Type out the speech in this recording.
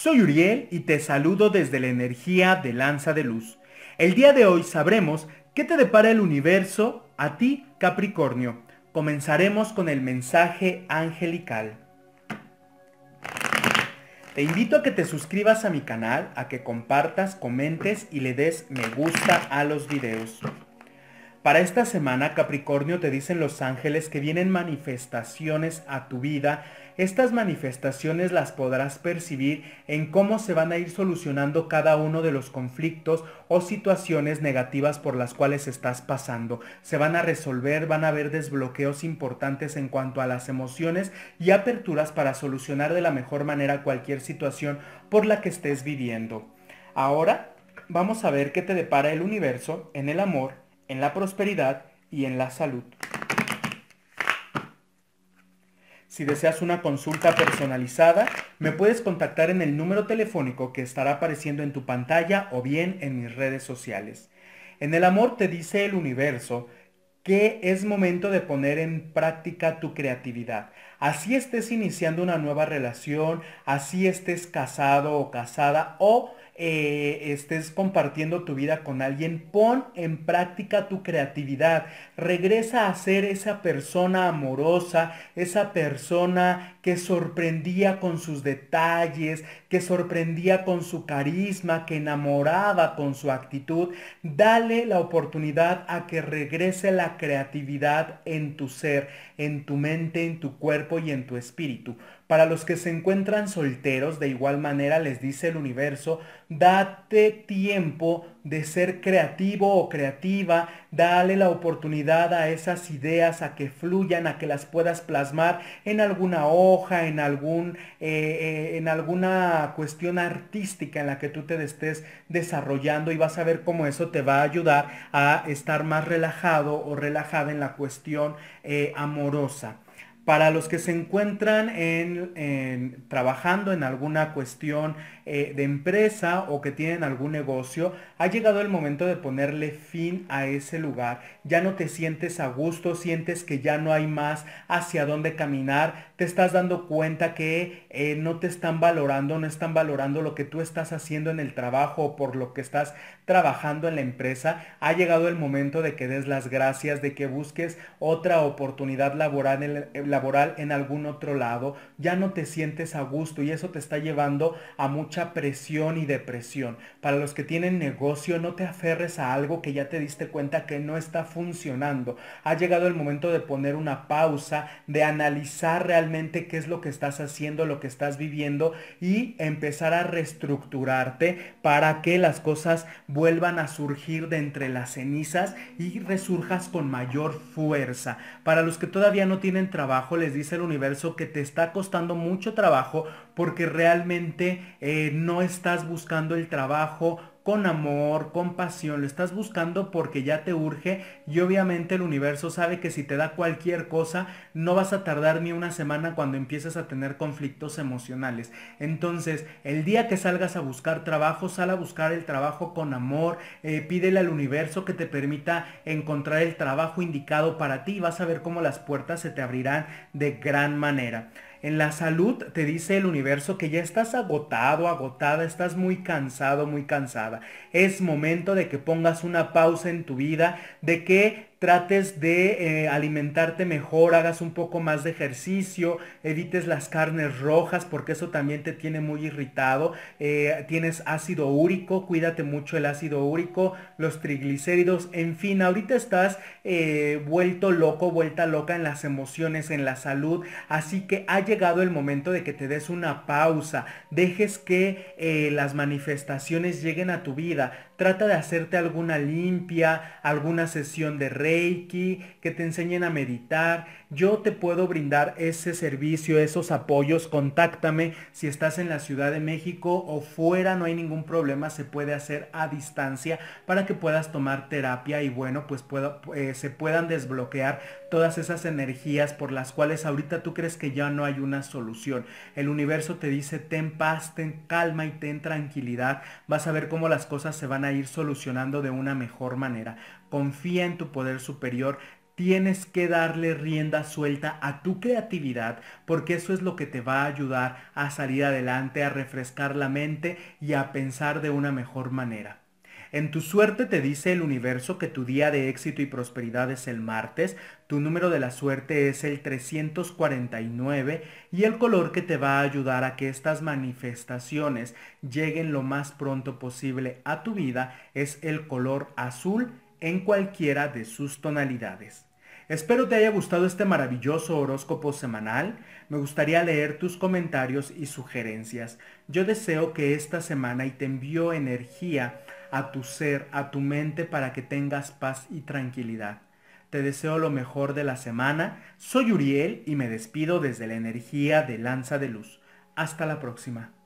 Soy Uriel y te saludo desde la energía de Lanza de Luz. El día de hoy sabremos qué te depara el universo a ti, Capricornio. Comenzaremos con el mensaje angelical. Te invito a que te suscribas a mi canal, a que compartas, comentes y le des me gusta a los videos. Para esta semana, Capricornio, te dicen los ángeles que vienen manifestaciones a tu vida estas manifestaciones las podrás percibir en cómo se van a ir solucionando cada uno de los conflictos o situaciones negativas por las cuales estás pasando. Se van a resolver, van a haber desbloqueos importantes en cuanto a las emociones y aperturas para solucionar de la mejor manera cualquier situación por la que estés viviendo. Ahora vamos a ver qué te depara el universo en el amor, en la prosperidad y en la salud. Si deseas una consulta personalizada, me puedes contactar en el número telefónico que estará apareciendo en tu pantalla o bien en mis redes sociales. En el amor te dice el universo que es momento de poner en práctica tu creatividad. Así estés iniciando una nueva relación, así estés casado o casada o eh, estés compartiendo tu vida con alguien, pon en práctica tu creatividad. Regresa a ser esa persona amorosa, esa persona que sorprendía con sus detalles, que sorprendía con su carisma, que enamoraba con su actitud. Dale la oportunidad a que regrese la creatividad en tu ser, en tu mente, en tu cuerpo y en tu espíritu. Para los que se encuentran solteros, de igual manera les dice el universo, date tiempo de ser creativo o creativa, dale la oportunidad a esas ideas a que fluyan, a que las puedas plasmar en alguna hoja, en, algún, eh, eh, en alguna cuestión artística en la que tú te estés desarrollando y vas a ver cómo eso te va a ayudar a estar más relajado o relajada en la cuestión eh, amorosa para los que se encuentran en, trabajando en alguna cuestión eh, de empresa o que tienen algún negocio, ha llegado el momento de ponerle fin a ese lugar. Ya no te sientes a gusto, sientes que ya no hay más hacia dónde caminar, te estás dando cuenta que eh, no te están valorando, no están valorando lo que tú estás haciendo en el trabajo o por lo que estás trabajando en la empresa. Ha llegado el momento de que des las gracias, de que busques otra oportunidad laboral en eh, laboral en algún otro lado, ya no te sientes a gusto y eso te está llevando a mucha presión y depresión. Para los que tienen negocio, no te aferres a algo que ya te diste cuenta que no está funcionando. Ha llegado el momento de poner una pausa, de analizar realmente qué es lo que estás haciendo, lo que estás viviendo y empezar a reestructurarte para que las cosas vuelvan a surgir de entre las cenizas y resurjas con mayor fuerza. Para los que todavía no tienen trabajo, les dice el universo que te está costando mucho trabajo porque realmente eh, no estás buscando el trabajo con amor, con pasión, lo estás buscando porque ya te urge y obviamente el universo sabe que si te da cualquier cosa no vas a tardar ni una semana cuando empieces a tener conflictos emocionales. Entonces, el día que salgas a buscar trabajo, sal a buscar el trabajo con amor, eh, pídele al universo que te permita encontrar el trabajo indicado para ti y vas a ver cómo las puertas se te abrirán de gran manera. En la salud te dice el universo que ya estás agotado, agotada, estás muy cansado, muy cansada. Es momento de que pongas una pausa en tu vida, de que trates de eh, alimentarte mejor, hagas un poco más de ejercicio, evites las carnes rojas porque eso también te tiene muy irritado, eh, tienes ácido úrico, cuídate mucho el ácido úrico, los triglicéridos, en fin, ahorita estás eh, vuelto loco, vuelta loca en las emociones, en la salud, así que ha llegado el momento de que te des una pausa, dejes que las manifestaciones lleguen a tu vida, trata de hacerte alguna limpia, alguna sesión de Reiki, que te enseñen a meditar. Yo te puedo brindar ese servicio, esos apoyos. Contáctame si estás en la Ciudad de México o fuera, no hay ningún problema, se puede hacer a distancia para que puedas tomar terapia y bueno, pues eh, se puedan desbloquear todas esas energías por las cuales ahorita tú crees que ya no hay una solución. El universo te dice, ten paz, ten calma y ten tranquilidad. Vas a ver cómo las cosas se van a ir solucionando de una mejor manera. Confía en tu poder superior, tienes que darle rienda suelta a tu creatividad porque eso es lo que te va a ayudar a salir adelante, a refrescar la mente y a pensar de una mejor manera. En tu suerte te dice el universo que tu día de éxito y prosperidad es el martes, tu número de la suerte es el 349 y el color que te va a ayudar a que estas manifestaciones lleguen lo más pronto posible a tu vida es el color azul en cualquiera de sus tonalidades. Espero te haya gustado este maravilloso horóscopo semanal. Me gustaría leer tus comentarios y sugerencias. Yo deseo que esta semana y te envío energía a tu ser, a tu mente para que tengas paz y tranquilidad. Te deseo lo mejor de la semana. Soy Uriel y me despido desde la energía de Lanza de Luz. Hasta la próxima.